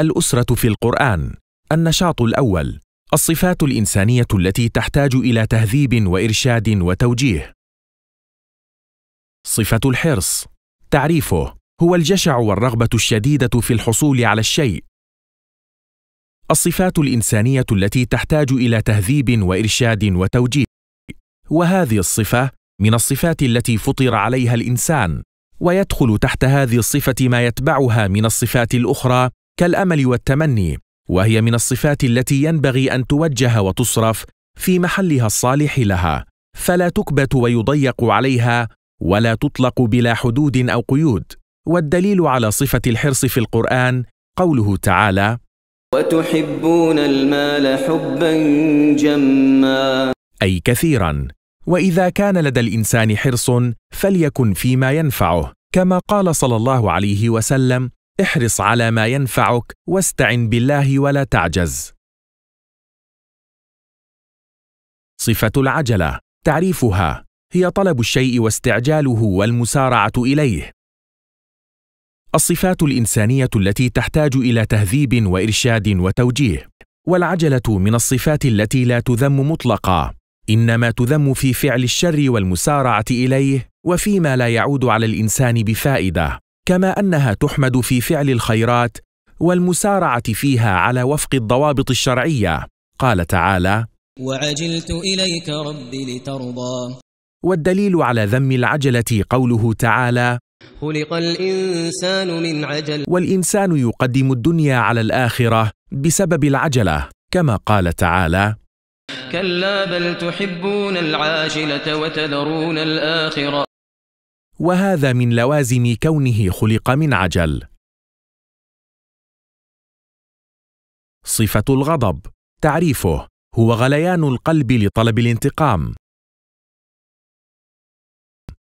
الأسرة في القرآن النشاط الأول الصفات الإنسانية التي تحتاج إلى تهذيب وإرشاد وتوجيه صفة الحرص تعريفه هو الجشع والرغبة الشديدة في الحصول على الشيء الصفات الإنسانية التي تحتاج إلى تهذيب وإرشاد وتوجيه وهذه الصفة من الصفات التي فطر عليها الإنسان ويدخل تحت هذه الصفة ما يتبعها من الصفات الأخرى كالامل والتمني وهي من الصفات التي ينبغي ان توجه وتصرف في محلها الصالح لها فلا تكبت ويضيق عليها ولا تطلق بلا حدود او قيود والدليل على صفه الحرص في القران قوله تعالى وتحبون المال حبا جما اي كثيرا واذا كان لدى الانسان حرص فليكن فيما ينفعه كما قال صلى الله عليه وسلم احرص على ما ينفعك واستعن بالله ولا تعجز صفة العجلة تعريفها هي طلب الشيء واستعجاله والمسارعة إليه الصفات الإنسانية التي تحتاج إلى تهذيب وإرشاد وتوجيه والعجلة من الصفات التي لا تذم مطلقا إنما تذم في فعل الشر والمسارعة إليه وفيما لا يعود على الإنسان بفائدة كما انها تحمد في فعل الخيرات والمسارعه فيها على وفق الضوابط الشرعيه قال تعالى وعجلت اليك رب لترضى والدليل على ذم العجله قوله تعالى خلق الانسان من عجل والانسان يقدم الدنيا على الاخره بسبب العجله كما قال تعالى كلا بل تحبون العاجله وتذرون الاخره وهذا من لوازم كونه خلق من عجل صفه الغضب تعريفه هو غليان القلب لطلب الانتقام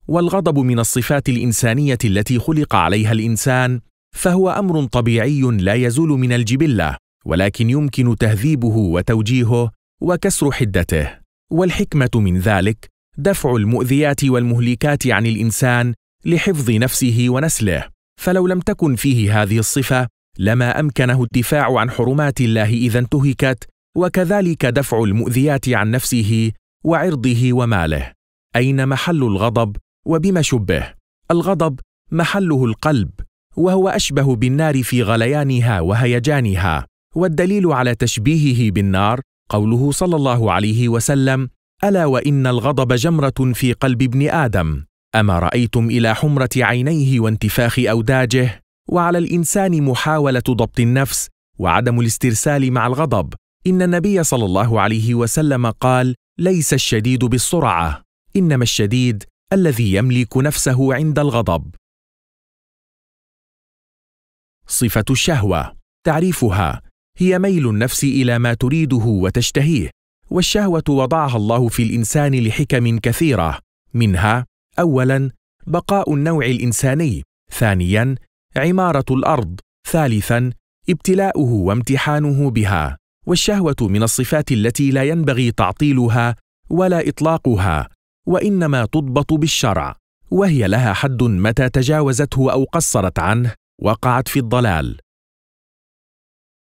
والغضب من الصفات الانسانيه التي خلق عليها الانسان فهو امر طبيعي لا يزول من الجبله ولكن يمكن تهذيبه وتوجيهه وكسر حدته والحكمه من ذلك دفع المؤذيات والمهلكات عن الانسان لحفظ نفسه ونسله فلو لم تكن فيه هذه الصفه لما امكنه الدفاع عن حرمات الله اذا انتهكت وكذلك دفع المؤذيات عن نفسه وعرضه وماله اين محل الغضب وبما شبه الغضب محله القلب وهو اشبه بالنار في غليانها وهيجانها والدليل على تشبيهه بالنار قوله صلى الله عليه وسلم الا وان الغضب جمره في قلب ابن ادم اما رايتم الى حمره عينيه وانتفاخ اوداجه وعلى الانسان محاوله ضبط النفس وعدم الاسترسال مع الغضب ان النبي صلى الله عليه وسلم قال ليس الشديد بالسرعه انما الشديد الذي يملك نفسه عند الغضب صفه الشهوه تعريفها هي ميل النفس الى ما تريده وتشتهيه والشهوه وضعها الله في الانسان لحكم كثيره منها اولا بقاء النوع الانساني ثانيا عماره الارض ثالثا ابتلاؤه وامتحانه بها والشهوه من الصفات التي لا ينبغي تعطيلها ولا اطلاقها وانما تضبط بالشرع وهي لها حد متى تجاوزته او قصرت عنه وقعت في الضلال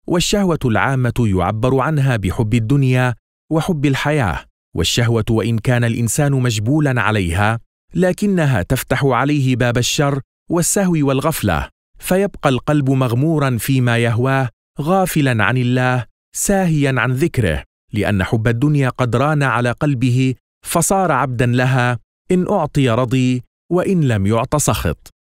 والشهوه العامه يعبر عنها بحب الدنيا وحب الحياه والشهوه وان كان الانسان مجبولا عليها لكنها تفتح عليه باب الشر والسهو والغفله فيبقى القلب مغمورا فيما يهواه غافلا عن الله ساهيا عن ذكره لان حب الدنيا قد ران على قلبه فصار عبدا لها ان اعطي رضي وان لم يعط سخط